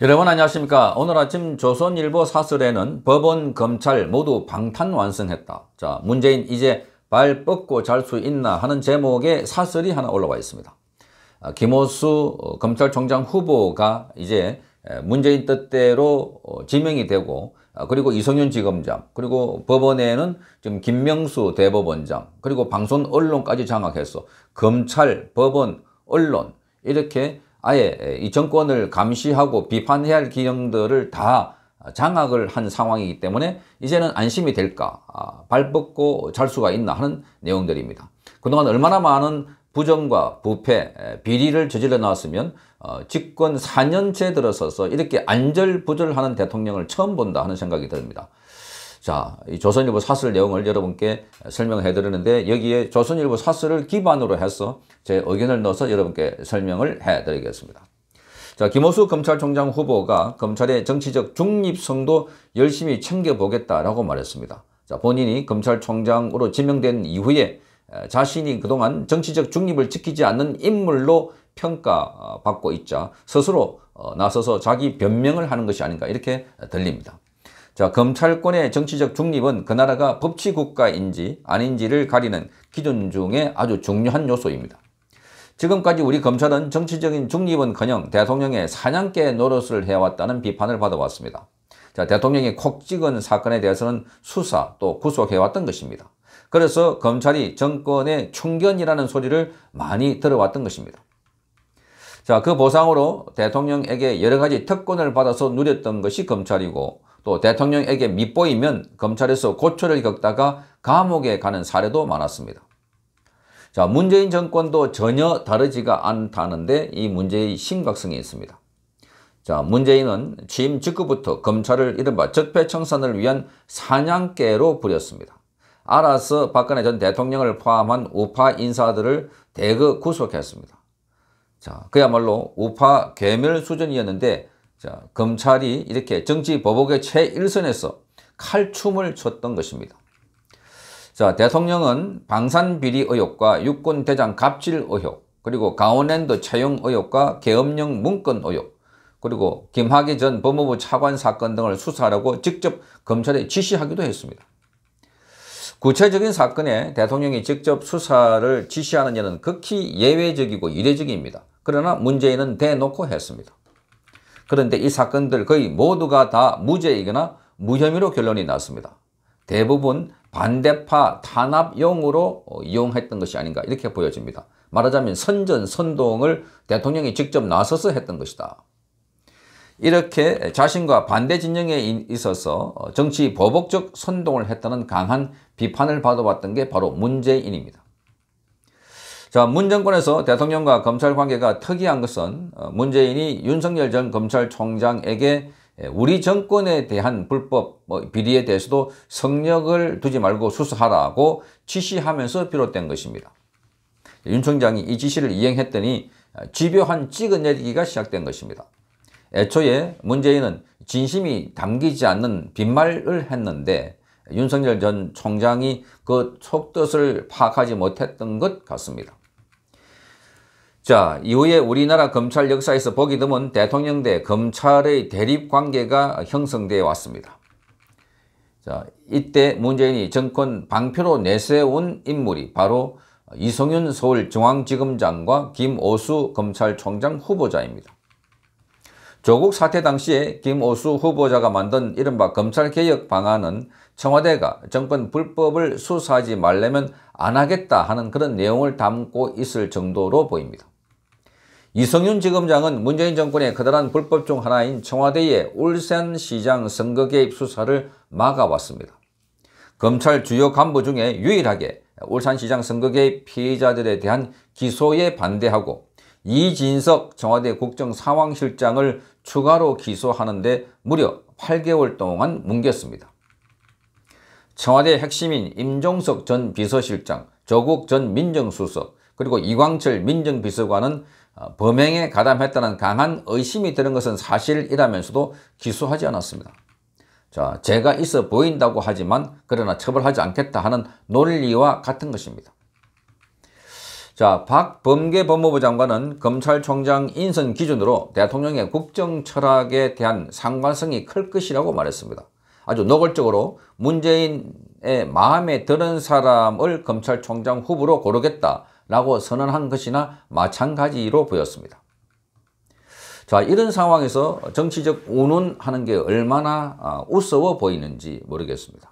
여러분 안녕하십니까 오늘 아침 조선일보 사설에는 법원 검찰 모두 방탄 완성했다 자 문재인 이제 발 뻗고 잘 수 있나 하는 제목의 사설이 하나 올라와 있습니다 아, 김호수 어, 검찰총장 후보가 이제 문재인 뜻대로 어, 지명이 되고 아, 그리고 이성윤 지검장 그리고 법원에는 지금 김명수 대법원장 그리고 방송 언론까지 장악해서 검찰 법원 언론 이렇게 아예 이 정권을 감시하고 비판해야 할 기능들을 다 장악을 한 상황이기 때문에 이제는 안심이 될까 아, 발벗고잘 수가 있나 하는 내용들입니다. 그동안 얼마나 많은 부정과 부패, 비리를 저질러 나왔으면 어, 집권 4년째 들어서서 이렇게 안절부절하는 대통령을 처음 본다 하는 생각이 듭니다. 자, 이 조선일보 사설 내용을 여러분께 설명해 드리는데 여기에 조선일보 사설을 기반으로 해서 제 의견을 넣어서 여러분께 설명을 해 드리겠습니다. 자, 김호수 검찰총장 후보가 검찰의 정치적 중립성도 열심히 챙겨보겠다라고 말했습니다. 자, 본인이 검찰총장으로 지명된 이후에 자신이 그동안 정치적 중립을 지키지 않는 인물로 평가받고 있자 스스로 어, 나서서 자기 변명을 하는 것이 아닌가 이렇게 들립니다. 자, 검찰권의 정치적 중립은 그 나라가 법치국가인지 아닌지를 가리는 기준 중에 아주 중요한 요소입니다. 지금까지 우리 검찰은 정치적인 중립은커녕 대통령의 사냥개 노릇을 해왔다는 비판을 받아왔습니다. 자, 대통령이 콕 찍은 사건에 대해서는 수사 또 구속해왔던 것입니다. 그래서 검찰이 정권의 충견이라는 소리를 많이 들어왔던 것입니다. 자, 그 보상으로 대통령에게 여러 가지 특권을 받아서 누렸던 것이 검찰이고 또 대통령에게 밑보이면 검찰에서 고초를 겪다가 감옥에 가는 사례도 많았습니다. 자, 문재인 정권도 전혀 다르지가 않다는데 이 문제의 심각성이 있습니다. 자, 문재인은 취임 직후부터 검찰을 이른바 적폐청산을 위한 사냥개로 부렸습니다. 알아서 박근혜 전 대통령을 포함한 우파 인사들을 대거 구속했습니다. 자, 그야말로 우파 괴멸 수준이었는데 자, 검찰이 이렇게 정치 보복의 최일선에서 칼춤을 췄던 것입니다. 자, 대통령은 방산 비리 의혹과 육군 대장 갑질 의혹, 그리고 강원랜드 채용 의혹과 계엄령 문건 의혹, 그리고 김학의 전 법무부 차관 사건 등을 수사하라고 직접 검찰에 지시하기도 했습니다. 구체적인 사건에 대통령이 직접 수사를 지시하는 일은 극히 예외적이고 이례적입니다. 그러나 문재인은 대놓고 했습니다. 그런데 이 사건들 거의 모두가 다 무죄이거나 무혐의로 결론이 났습니다. 대부분 반대파 탄압용으로 어, 이용했던 것이 아닌가 이렇게 보여집니다. 말하자면 선전, 선동을 대통령이 직접 나서서 했던 것이다. 이렇게 자신과 반대 진영에 있어서 어, 정치 보복적 선동을 했다는 강한 비판을 받아왔던 게 바로 문재인입니다. 자, 문 정권에서 대통령과 검찰 관계가 특이한 것은 어, 문재인이 윤석열 전 검찰총장에게 예, 우리 정권에 대한 불법 뭐, 비리에 대해서도 성력을 두지 말고 수사하라고 지시하면서 비롯된 것입니다. 윤 총장이 이 지시를 이행했더니 아, 집요한 찍어내리기가 시작된 것입니다. 애초에 문재인은 진심이 담기지 않는 빈말을 했는데 윤석열 전 총장이 그 속뜻을 파악하지 못했던 것 같습니다. 자, 이후에 우리나라 검찰 역사에서 보기 드문 대통령 대 검찰의 대립 관계가 형성되어 왔습니다. 자, 이때 문재인이 정권 방표로 내세운 인물이 바로 이성윤 서울중앙지검장과 김오수 검찰총장 후보자입니다. 조국 사태 당시에 김오수 후보자가 만든 이른바 검찰개혁 방안은 청와대가 정권 불법을 수사하지 말려면 안 하겠다 하는 그런 내용을 담고 있을 정도로 보입니다. 이성윤 지검장은 문재인 정권의 커다란 불법 중 하나인 청와대의 울산시장 선거 개입 수사를 막아왔습니다. 검찰 주요 간부 중에 유일하게 울산시장 선거 개입 피해자들에 대한 기소에 반대하고 이진석 청와대 국정상황실장을 추가로 기소하는 데 무려 8개월 동안 뭉겼습니다. 청와대 핵심인 임종석 전 비서실장, 조국 전 민정수석, 그리고 이광철 민정비서관은 어, 범행에 가담했다는 강한 의심이 드는 것은 사실이라면서도 기소하지 않았습니다. 자, 죄가 있어 보인다고 하지만 그러나 처벌하지 않겠다 하는 논리와 같은 것입니다. 자, 박범계 법무부 장관은 검찰총장 인선 기준으로 대통령의 국정 철학에 대한 상관성이 클 것이라고 말했습니다. 아주 노골적으로 문재인의 마음에 드는 사람을 검찰총장 후보로 고르겠다 라고 선언한 것이나 마찬가지로 보였습니다. 자 이런 상황에서 정치적 운운하는 게 얼마나 아, 우스워 보이는지 모르겠습니다.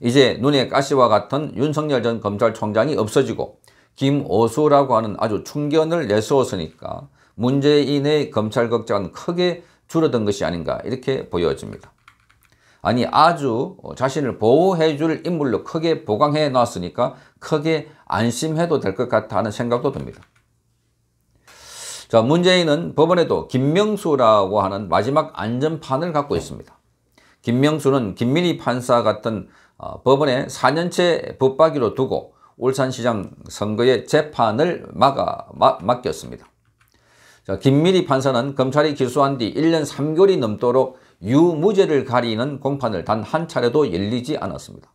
이제 눈에 가시와 같은 윤석열 전 검찰총장이 없어지고 김오수라고 하는 아주 충견을 내세웠으니까 문재인의 검찰 걱정은 크게 줄어든 것이 아닌가 이렇게 보여집니다. 아니 아주 자신을 보호해 줄 인물로 크게 보강해 놨으니까 크게 안심해도 될 것 같다는 생각도 듭니다. 자 문재인은 법원에도 김명수라고 하는 마지막 안전판을 갖고 있습니다. 김명수는 김민희 판사 같은 어, 법원에 4년째 법박이로 두고 울산시장 선거의 재판을 막아, 마, 맡겼습니다. 자, 김민희 판사는 검찰이 기소한 뒤 1년 3개월이 넘도록 유무죄를 가리는 공판을 단 한 차례도 열리지 않았습니다.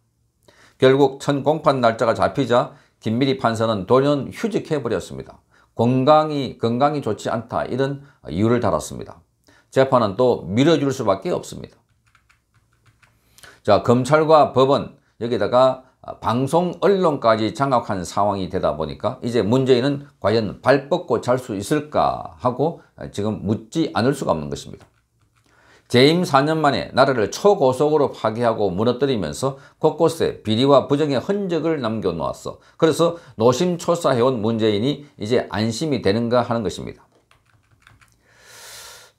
결국 첫 공판 날짜가 잡히자 김미리 판사는 돌연 휴직해버렸습니다. 건강이 건강이 좋지 않다 이런 이유를 달았습니다. 재판은 또 미뤄줄 수밖에 없습니다. 자 검찰과 법원 여기다가 방송 언론까지 장악한 상황이 되다 보니까 이제 문재인은 과연 발 뻗고 잘 수 있을까 하고 지금 묻지 않을 수가 없는 것입니다. 재임 4년 만에 나라를 초고속으로 파괴하고 무너뜨리면서 곳곳에 비리와 부정의 흔적을 남겨놓았어. 그래서 노심초사해온 문재인이 이제 안심이 되는가 하는 것입니다.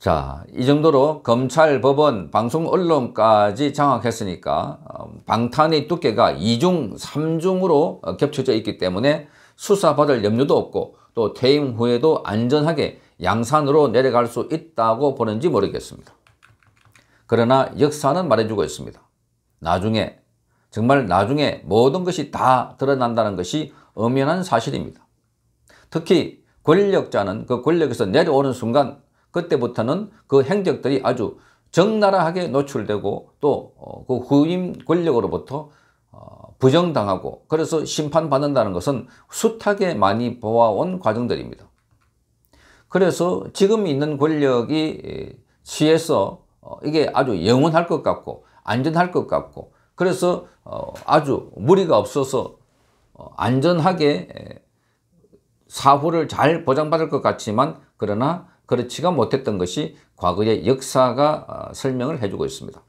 자, 이 정도로 검찰, 법원, 방송, 언론까지 장악했으니까 음, 방탄의 두께가 2중, 3중으로 겹쳐져 있기 때문에 수사받을 염려도 없고 또 퇴임 후에도 안전하게 양산으로 내려갈 수 있다고 보는지 모르겠습니다. 그러나 역사는 말해주고 있습니다. 나중에 정말 나중에 모든 것이 다 드러난다는 것이 엄연한 사실입니다. 특히 권력자는 그 권력에서 내려오는 순간 그때부터는 그 행적들이 아주 적나라하게 노출되고 또그 어, 후임 권력으로부터 어, 부정당하고 그래서 심판받는다는 것은 숱하게 많이 보아온 과정들입니다. 그래서 지금 있는 권력이 취해서 어, 이게 아주 영원할 것 같고 안전할 것 같고 그래서 어, 아주 무리가 없어서 어, 안전하게 사후를 잘 보장받을 것 같지만 그러나 그렇지가 못했던 것이 과거의 역사가 설명을 해주고 있습니다.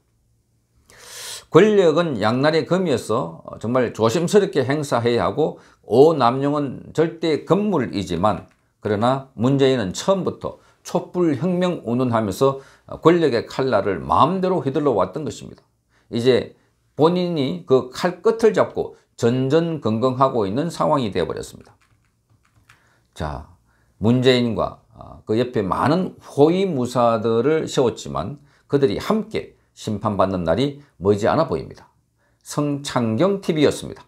권력은 양날의 검이어서 정말 조심스럽게 행사해야 하고 오남용은 절대 건물이지만 그러나 문재인은 처음부터 촛불혁명 운운하면서 권력의 칼날을 마음대로 휘둘러 왔던 것입니다. 이제 본인이 그칼 끝을 잡고 전전긍긍하고 있는 상황이 되어버렸습니다. 자, 문재인과 아, 그 옆에 많은 호위무사들을 세웠지만 그들이 함께 심판받는 날이 머지않아 보입니다. 성창경TV였습니다.